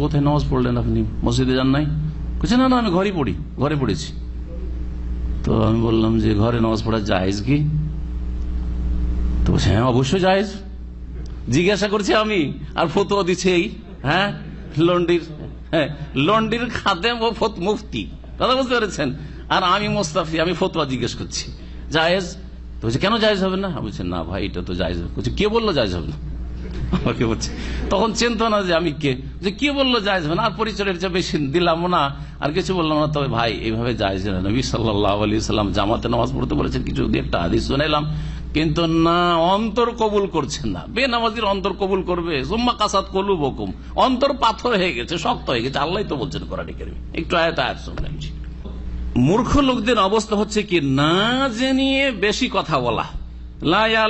কোথায় নামাজ পড়লেন আপনি মসজিদে যান নাই বলছে না না আমি ঘরে পড়ি ঘরে পড়েছি তো আমি বললাম যে ঘরে নামাজ পড়া যায়জ কি তো হ্যাঁ অবশ্যই যায়জ জিজ্ঞাসা করছি আমি আর ফতুয়া দিচ্ছে এই হ্যাঁ লন্ডির হ্যাঁ লন্ডির খাদে মুফতি কথা বুঝতে পেরেছেন আর আমি মোস্তাফি আমি ফতুয়া জিজ্ঞেস করছি জায়েজ তো কেন জায়েজ হবে না বলছে না ভাই এটা তো জায়েজ হবে কে বললো জায়েজ হবে না আমাকে বলছে তখন চিনত না যে আমি কে যে কি বললো জায়জ হবে না আর পরিচয়ের চেয়ে বেশি দিলাম না আর কিছু বললাম না তবে ভাই এইভাবে জায়জ না নবী সাল্লাহ আলি সাল্লাম জামাতে নামাজ পড়তে বলেছেন কিছু দিয়ে একটা আদি শুনেলাম কিন্তু না অন্তর কবুল করছে না বে নামাজির অন্তর কবুল করবে সোম্মা কাসাদ কলু বকুম অন্তর পাথর হয়ে গেছে শক্ত হয়ে গেছে আল্লাহ তো বলছেন করাটি করবে একটু আয়ত আয়াত শুনলাম মূর্খ লোকদের অবস্থা হচ্ছে কি না জেনিয়ে বেশি কথা বলা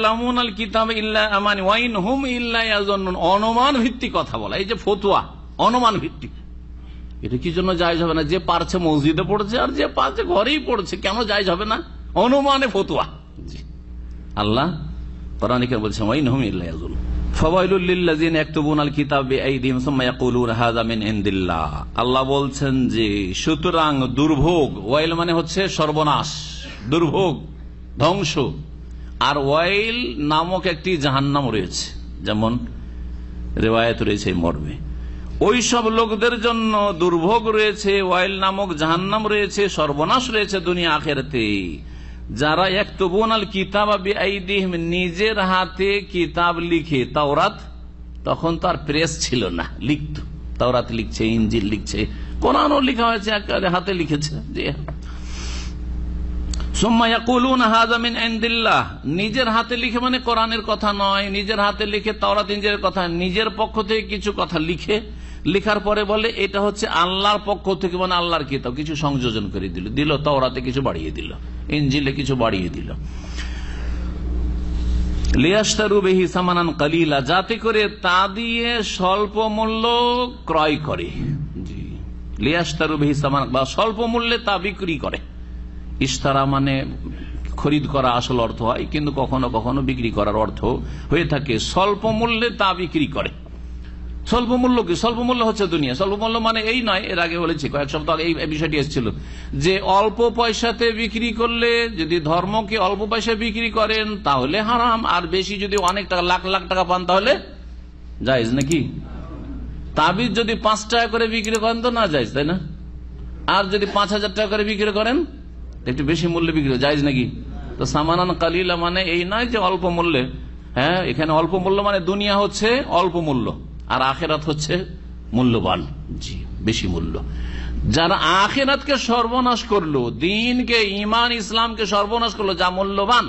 অনুমান ভিত্তিক কথা বলা এই যে ফতুয়া অনুমান ভিত্তিক এটা কি জন্য জায়জ হবে না যে পারছে মসজিদে পড়ছে আর যে পারছে ঘরেই পড়ছে কেন জায়জ হবে না অনুমানে ফতুয়া আল্লাহ কোরআনিকে বলছে ওয়াইন হুম ইল্লা ইয়াজুল আল্লাহ বলছেন যে সুতরাং দুর্ভোগ ওয়াইল মানে হচ্ছে সর্বনাশ দুর্ভোগ ধ্বংস আর ওয়াইল নামক একটি জাহান্নাম রয়েছে যেমন রেওয়ায়ত রয়েছে মর্মে ওই সব লোকদের জন্য দুর্ভোগ রয়েছে ওয়াইল নামক জাহান্নাম রয়েছে সর্বনাশ রয়েছে দুনিয়া আখেরাতে যারা এক তবুনাল কিতাব নিজের হাতে কিতাব লিখে তাওরাত তখন তার প্রেস ছিল না লিখত তাওরাত লিখছে ইঞ্জিন লিখছে কোরআনও লিখা হয়েছে হাতে লিখেছে যে নিজের হাতে লিখে মানে কোরআনের কথা নয় নিজের হাতে লিখে তাওরা তিনজের কথা নিজের পক্ষ থেকে কিছু কথা লিখে লেখার পরে বলে এটা হচ্ছে আল্লাহর পক্ষ থেকে মানে আল্লাহর কিতাব কিছু সংযোজন করে দিল দিল তাওরাতে কিছু বাড়িয়ে দিল ইঞ্জিলে কিছু বাড়িয়ে দিল সামানান কালিলা যাতে করে তা দিয়ে স্বল্প মূল্য ক্রয় করে জি সামান বা স্বল্প মূল্যে তা বিক্রি করে ইস্তারা মানে খরিদ করা আসল অর্থ হয় কিন্তু কখনো কখনো বিক্রি করার অর্থ হয়ে থাকে স্বল্প মূল্যে তা বিক্রি করে স্বল্প মূল্য কি স্বল্প মূল্য হচ্ছে দুনিয়া স্বল্প মূল্য মানে এই নয় এর আগে বলেছি কয়েক সপ্তাহ এই বিষয়টি এসেছিল যে অল্প পয়সাতে বিক্রি করলে যদি ধর্মকে অল্প পয়সা বিক্রি করেন তাহলে হারাম আর বেশি যদি অনেক টাকা লাখ লাখ টাকা পান তাহলে যাইজ নাকি তাবিজ যদি পাঁচ টাকা করে বিক্রি করেন তো না যাইজ তাই না আর যদি পাঁচ হাজার টাকা করে বিক্রি করেন একটু বেশি মূল্যে বিক্রি জায়জ নাকি তো সামানান কালিলা মানে এই নয় যে অল্প মূল্যে হ্যাঁ এখানে অল্প মূল্য মানে দুনিয়া হচ্ছে অল্প মূল্য আর আখেরাত হচ্ছে মূল্যবান জি বেশি মূল্য যারা আখেরাতকে সর্বনাশ করলো দিনকে ইমান ইসলামকে সর্বনাশ করলো যা মূল্যবান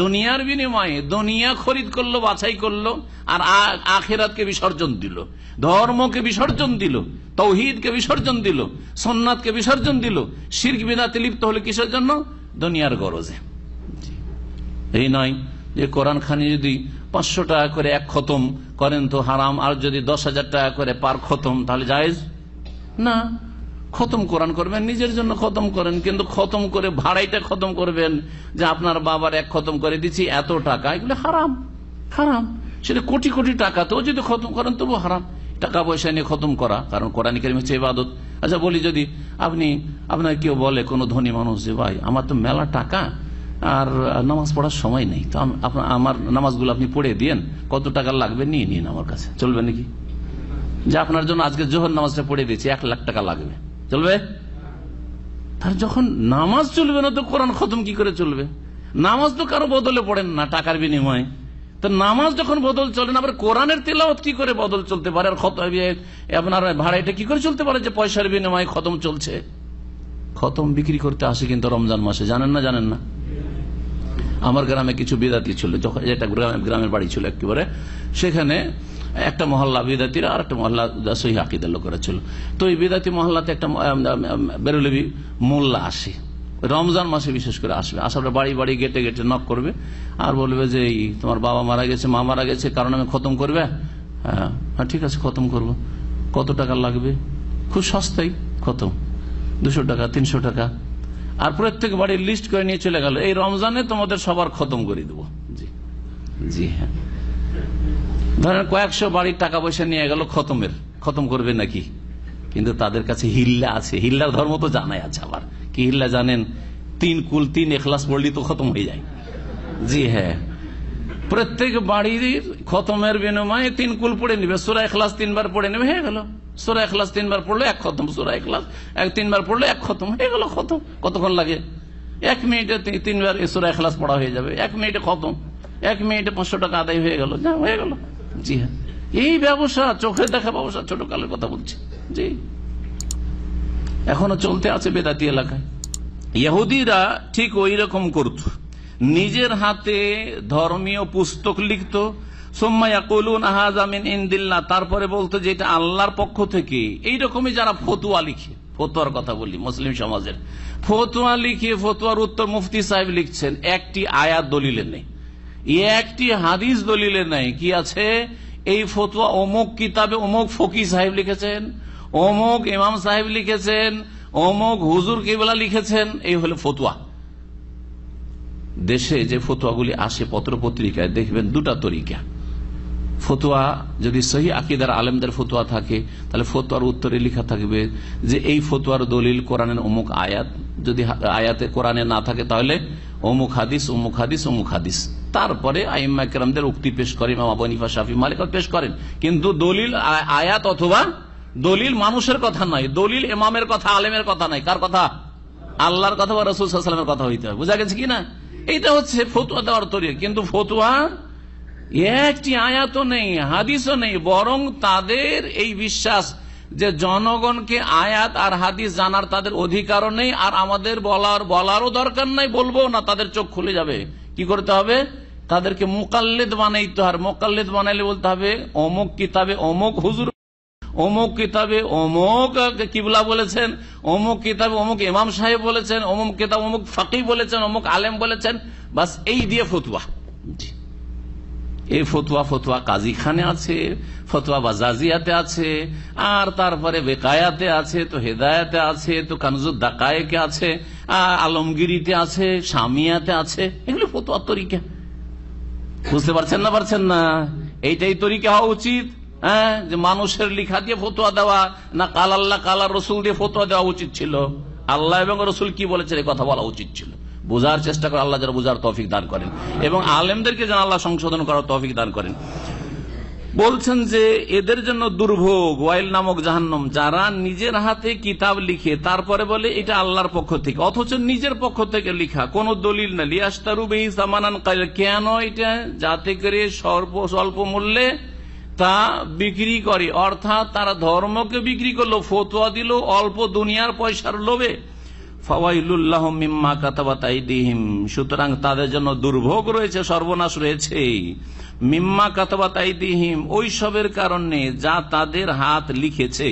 দুনিয়ার বিনিময়ে দুনিয়া খরিদ করলো বাছাই করলো আর আখেরাতকে বিসর্জন দিল ধর্মকে বিসর্জন দিল কে বিসর্জন দিল সোননাথকে বিসর্জন দিল শির বিদাতে লিপ্ত হলে কিসের জন্য দুনিয়ার গরজে এই নয় যে কোরআন খানি যদি পাঁচশো টাকা করে এক খতম করেন তো হারাম আর যদি দশ হাজার টাকা করে পার খতম তাহলে জায়েজ না খতম কোরআন করবেন নিজের জন্য খতম করেন কিন্তু খতম করে ভাড়াইটা খতম করবেন যে আপনার বাবার এক খতম করে দিচ্ছি এত টাকা এগুলো হারাম হারাম সেটা কোটি কোটি টাকা তো যদি খতম করেন তবু হারাম টাকা পয়সা নিয়ে খতম করা কারণ কোরআন কেরিম হচ্ছে ইবাদত আচ্ছা বলি যদি আপনি আপনার কেউ বলে কোনো ধনী মানুষ যে ভাই আমার তো মেলা টাকা আর নামাজ পড়ার সময় নেই তো আমার নামাজগুলো আপনি পড়ে দিয়েন কত টাকা লাগবে নিয়ে নিন আমার কাছে চলবে নাকি যে আপনার জন্য আজকে জোহর নামাজটা পড়ে দিয়েছি এক লাখ টাকা লাগবে চলবে তার যখন নামাজ চলবে না তো কোরআন খতম কি করে চলবে নামাজ তো কারো বদলে পড়েন না টাকার বিনিময়ে তো নামাজ যখন বদল চলে না আবার কোরআনের তেলাওত কি করে বদল চলতে পারে আর খত আপনার ভাড়া এটা কি করে চলতে পারে যে পয়সার বিনিময়ে খতম চলছে খতম বিক্রি করতে আসে কিন্তু রমজান মাসে জানেন না জানেন না আমার গ্রামে কিছু বিদাতি ছিল যখন যেটা গ্রামের বাড়ি ছিল একেবারে সেখানে একটা মহল্লা বিদাতির আর একটা মহল্লা সহি আকিদার লোকেরা ছিল তো এই বিদাতি মহল্লাতে একটা বেরুলবি মোল্লা আসে রমজান মাসে বিশেষ করে আসবে আসার বাড়ি বাড়ি গেটে গেটে নক করবে আর বলবে যে তোমার বাবা মারা গেছে মা মারা গেছে কারণ আমি খতম করবে হ্যাঁ, হ্যাঁ ঠিক আছে খতম করব কত টাকা লাগবে খুব সস্তায় খতম দুশো টাকা তিনশো টাকা আর প্রত্যেক বাড়ির লিস্ট করে নিয়ে চলে গেল এই রমজানে তোমাদের সবার খতম করে দেবো জি হ্যাঁ ধরেন কয়েকশো বাড়ির টাকা পয়সা নিয়ে গেল খতমের খতম করবে নাকি কিন্তু তাদের কাছে হিল্লা আছে হিল্লার ধর্ম তো জানাই আছে আবার কি হিল্লা জানেন তিন কুল তিন এখলাস পড়লি তো খতম হয়ে যায় জি হ্যাঁ প্রত্যেক বাড়ির খতমের বিনিময়ে তিন কুল পড়ে নিবে সুরা এখলাস তিনবার পড়ে নেবে হয়ে গেল সুরা এখলাস তিনবার পড়লে এক খতম সুরা এখলাস এক তিনবার পড়লে এক খতম হয়ে গেল খতম কতক্ষণ লাগে এক মিনিটে তিনবার সুরা এখলাস পড়া হয়ে যাবে এক মিনিটে খতম এক মিনিটে পাঁচশো টাকা আদায় হয়ে গেল যা হয়ে গেল জি হ্যাঁ এই ব্যবসা চোখে দেখা ব্যবসা ছোট কালের কথা বলছি জি এখনো চলতে আছে বেদাতি এলাকায় ইহুদিরা ঠিক ওই রকম করত নিজের হাতে ধর্মীয় পুস্তক লিখত তারপরে বলতো যে এটা আল্লাহর পক্ষ থেকে এইরকমই যারা ফতুয়া লিখে ফতুয়ার কথা বলি মুসলিম সমাজের ফতুয়া লিখে ফতুয়ার উত্তর মুফতি সাহেব লিখছেন একটি আয়াত দলিলে নেই একটি হাদিস দলিলে নাই কি আছে এই ফতুয়া অমুক কিতাবে অমুক ফকি সাহেব লিখেছেন অমুক ইমাম সাহেব লিখেছেন অমুক হুজুর কেবলা লিখেছেন এই হলো ফতুয়া দেশে যে ফতুয়াগুলি আসে পত্র পত্রিকায় দেখবেন দুটা তরিকা ফতোয়া যদি সহি আকিদার আলেমদের ফতোয়া থাকে তাহলে ফতোয়ার উত্তরে লেখা থাকবে যে এই ফতোয়ার দলিল কোরআনের অমুক আয়াত যদি আয়াতে কোরআনে না থাকে তাহলে অমুক হাদিস অমুক হাদিস অমুক হাদিস তারপরে আইম্মা কেরামদের উক্তি পেশ করেন মামা বনিফা শাফি মালিক পেশ করেন কিন্তু দলিল আয়াত অথবা দলিল মানুষের কথা নয় দলিল এমামের কথা আলেমের কথা নয় কার কথা আল্লাহর কথা বা রসুলের কথা হইতে হবে বোঝা গেছে কিনা এইটা হচ্ছে ফতুয়া দেওয়ার তরিয়া কিন্তু ফতুয়া একটি আয়াত নেই হাদিসও নেই বরং তাদের এই বিশ্বাস যে জনগণকে আয়াত আর হাদিস জানার তাদের অধিকারও নেই আর আমাদের বলার বলারও দরকার নাই বলবো না তাদের চোখ খুলে যাবে কি করতে হবে তাদেরকে মোকাল্লেদ বানাইতে হয় মোকাল্লেদ বানাইলে বলতে হবে অমুক কিতাবে অমুক হুজুর অমুক কিতাবে অমুক কিবলা বলেছেন অমুক কিতাবে অমুক ইমাম সাহেব বলেছেন অমুক কিতাব অমুক ফাঁকি বলেছেন অমুক আলেম বলেছেন বাস এই দিয়ে ফতুয়া জি এ ফতুয়া ফতুয়া কাজী খানে আছে ফতুয়া বাজাজিয়াতে আছে আর তারপরে বেকায়াতে আছে তো হেদায়াতে আছে তো কানজুর দাকায়কে আছে আর আলমগিরিতে আছে সামিয়াতে আছে এগুলো ফতুয়ার তরিকা বুঝতে পারছেন না পারছেন না এইটাই তরিকা হওয়া উচিত হ্যাঁ যে মানুষের লিখা দিয়ে ফতুয়া দেওয়া না কাল আল্লাহ কাল রসুল দিয়ে ফতুয়া দেওয়া উচিত ছিল আল্লাহ এবং রসুল কি বলেছেন এই কথা বলা উচিত ছিল বোঝার চেষ্টা করে আল্লাহ যারা বোঝার তৌফিক দান করেন এবং আলেমদেরকে যেন আল্লাহ সংশোধন করার তৌফিক দান করেন বলছেন যে এদের জন্য দুর্ভোগ ওয়াইল নামক জাহান্নম যারা নিজের হাতে কিতাব লিখে তারপরে বলে এটা আল্লাহর পক্ষ থেকে অথচ নিজের পক্ষ থেকে লিখা কোন দলিল না লিয়াস্তারু বেহি কেন এটা যাতে করে স্বল্প স্বল্প মূল্যে তা বিক্রি করে অর্থাৎ তারা ধর্মকে বিক্রি করলো ফতোয়া দিল অল্প দুনিয়ার পয়সার লোভে সুতরাং তাদের জন্য দুর্ভোগ রয়েছে সর্বনাশ রয়েছে মিম্মা কাতবা কাতবাতাইদিহিম ওই সবের কারণে যা তাদের হাত লিখেছে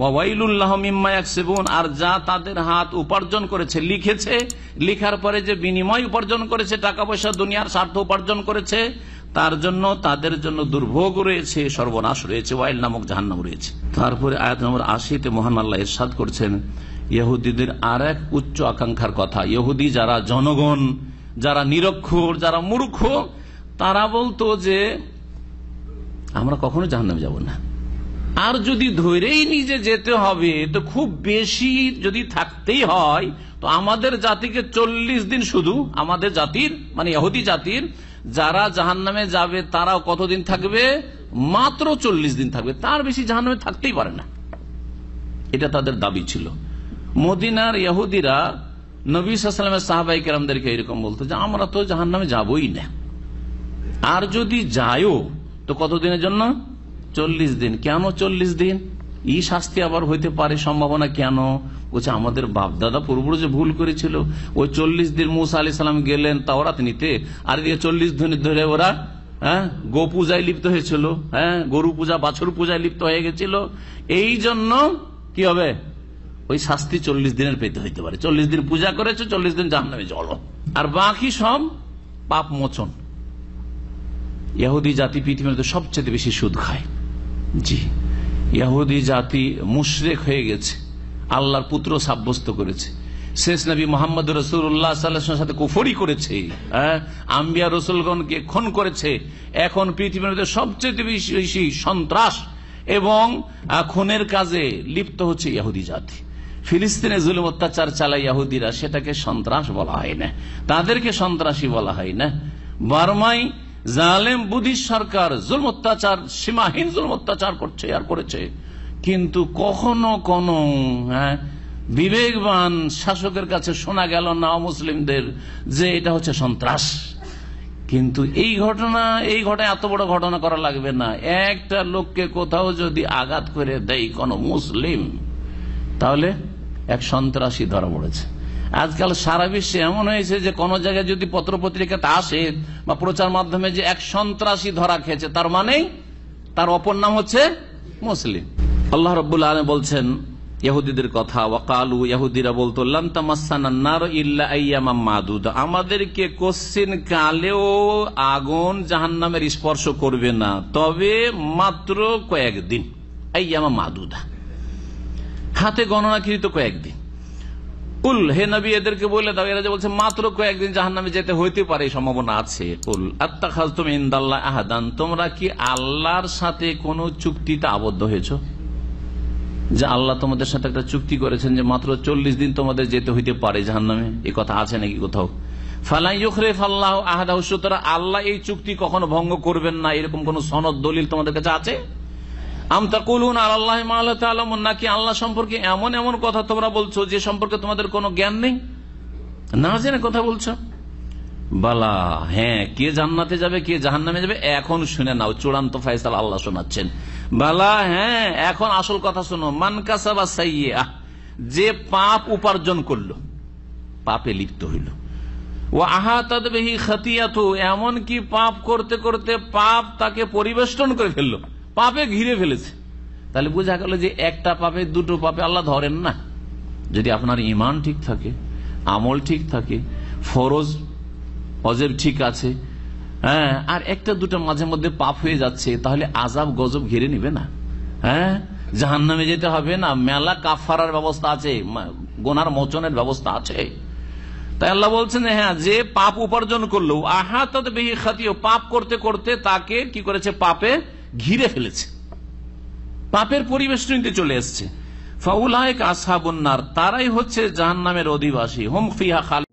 ওয়াইলুল্লাহ মিম্মা একসেবন আর যা তাদের হাত উপার্জন করেছে লিখেছে লিখার পরে যে বিনিময় উপার্জন করেছে টাকা পয়সা দুনিয়ার স্বার্থ উপার্জন করেছে তার জন্য তাদের জন্য দুর্ভোগ রয়েছে সর্বনাশ রয়েছে ওয়াইল নামক জাহান্নাম রয়েছে তারপরে আয়াত নম্বর আশিতে মহান আল্লাহ ইরশাদ করছেন ইহুদিদের আর এক উচ্চ আকাঙ্ক্ষার কথা ইহুদি যারা জনগণ যারা নিরক্ষর যারা মূর্খ তারা বলতো যে আমরা কখনো জাহান্নামে যাব না আর যদি ধরেই নিজে যেতে হবে তো খুব বেশি যদি থাকতেই হয় তো আমাদের জাতিকে চল্লিশ দিন শুধু আমাদের জাতির মানে ইহুদি জাতির যারা জাহান নামে যাবে তারাও কতদিন থাকবে মাত্র চল্লিশ দিন থাকবে তার বেশি জাহান নামে থাকতেই পারে না এটা তাদের দাবি ছিল মদিনার ইহুদিরা নবীলামের সাহাবাই কেরামদেরকে এরকম বলতো যে আমরা তো জাহান নামে যাবই না আর যদি যায়ও তো কতদিনের জন্য চল্লিশ দিন কেন চল্লিশ দিন এই শাস্তি আবার হইতে পারে সম্ভাবনা কেন বলছে আমাদের বাপদাদা পূর্বপুরু যে ভুল করেছিল ওই চল্লিশ দিন মুসা আলি সাল্লাম গেলেন তাওরাত নিতে আর এদিকে চল্লিশ দিন ধরে ওরা হ্যাঁ গো পূজায় লিপ্ত হয়েছিল হ্যাঁ গরু পূজা বাছুর পূজায় লিপ্ত হয়ে গেছিল এই জন্য কি হবে ওই শাস্তি চল্লিশ দিনের পেতে হইতে পারে চল্লিশ দিন পূজা করেছো চল্লিশ দিন নামে জল আর বাকি সব পাপ মোচন ইহুদি জাতি পৃথিবীর সবচেয়ে বেশি সুদ খায় জি ইহুদি জাতি মুশরেক হয়ে গেছে আল্লাহর পুত্র সাব্যস্ত করেছে শেষ নবী মোহাম্মদ রসুল্লাহ সাথে কুফরি করেছে হ্যাঁ? আম্বিয়া রসুলগণকে খুন করেছে এখন পৃথিবীর মধ্যে সবচেয়ে বেশি সন্ত্রাস এবং খুনের কাজে লিপ্ত হচ্ছে ইয়াহুদি জাতি ফিলিস্তিনে জুলুম অত্যাচার চালায় ইয়াহুদিরা সেটাকে সন্ত্রাস বলা হয় না তাদেরকে সন্ত্রাসী বলা হয় না বার্মায় জালেম বুধি সরকার জুল অত্যাচার সীমাহীন জুল অত্যাচার করছে আর করেছে কিন্তু কখনো কোনো হ্যাঁ বিবেকবান শাসকের কাছে শোনা গেল না মুসলিমদের যে এটা হচ্ছে সন্ত্রাস কিন্তু এই ঘটনা এই ঘটনা এত বড় ঘটনা করা লাগবে না একটা লোককে কোথাও যদি আঘাত করে দেয় কোনো মুসলিম তাহলে এক সন্ত্রাসী ধরা পড়েছে আজকাল সারা বিশ্বে এমন হয়েছে যে কোন জায়গায় যদি পত্র পত্রিকাতে আসে বা প্রচার মাধ্যমে যে এক সন্ত্রাসী ধরা খেয়েছে তার মানে তার অপর নাম হচ্ছে মুসলিম আল্লাহ রবুল্লা আলম বলছেন ইহুদিদের কথা ওয়াকালু ইহুদিরা বলতো আমাদেরকে কোশ্চিন কালেও আগুন জাহান নামের স্পর্শ করবে না তবে মাত্র কয়েকদিন আইয়ামা মাদুদা হাতে গণনাকৃত কয়েকদিন কুল হে নবী এদেরকে বলে দাও এরা যে বলছে মাত্র কয়েকদিন জাহান নামে যেতে হইতে পারে সম্ভাবনা আছে কুল আত্মা খাজ তুমি ইন্দাল্লাহ আহাদান তোমরা কি আল্লাহর সাথে কোনো চুক্তিতে আবদ্ধ হয়েছ যে আল্লাহ তোমাদের সাথে একটা চুক্তি করেছেন যে মাত্র চল্লিশ দিন তোমাদের যেতে হইতে পারে জাহান নামে এ কথা আছে নাকি কোথাও ফালাইফ আল্লাহ আহাদা সুতরাং আল্লাহ এই চুক্তি কখনো ভঙ্গ করবেন না এরকম কোন সনদ দলিল তোমাদের কাছে আছে নাকি আল্লাহ সম্পর্কে এমন এমন কথা তোমরা বলছো যে সম্পর্কে তোমাদের কোনো জ্ঞান নেই না জেনে কথা বলছো বালা হ্যাঁ কে জান্নাতে যাবে কে জাহান নামে যাবে এখন শুনে নাও চূড়ান্ত ফাইসাল আল্লাহ শোনাচ্ছেন বালা হ্যাঁ এখন আসল কথা শোনো মানকাসা বা সাইয়া যে পাপ উপার্জন করল পাপে লিপ্ত হইল ও আহা তদবেহি খতিয়াত এমনকি পাপ করতে করতে পাপ তাকে পরিবেষ্টন করে ফেললো পাপে ঘিরে ফেলেছে তাহলে বোঝা গেল যে একটা পাপে দুটো পাপে আল্লাহ ধরেন না যদি আপনার ইমান ঠিক থাকে আমল ঠিক থাকে ফরজ অজেব ঠিক আছে হ্যাঁ আর একটা দুটো মাঝে মধ্যে পাপ হয়ে যাচ্ছে তাহলে আজাব গজব ঘিরে নিবে না হ্যাঁ জাহান নামে যেতে হবে না মেলা কাফারার ব্যবস্থা আছে গোনার মোচনের ব্যবস্থা আছে তাই আল্লাহ বলছেন হ্যাঁ যে পাপ উপার্জন করলো আহাত পাপ করতে করতে তাকে কি করেছে পাপে ঘিরে ফেলেছে পাপের পরিবেশ চলে এসছে ফাউলায় কাসাবন্নার তারাই হচ্ছে জাহান নামের অধিবাসী হোম ফিহা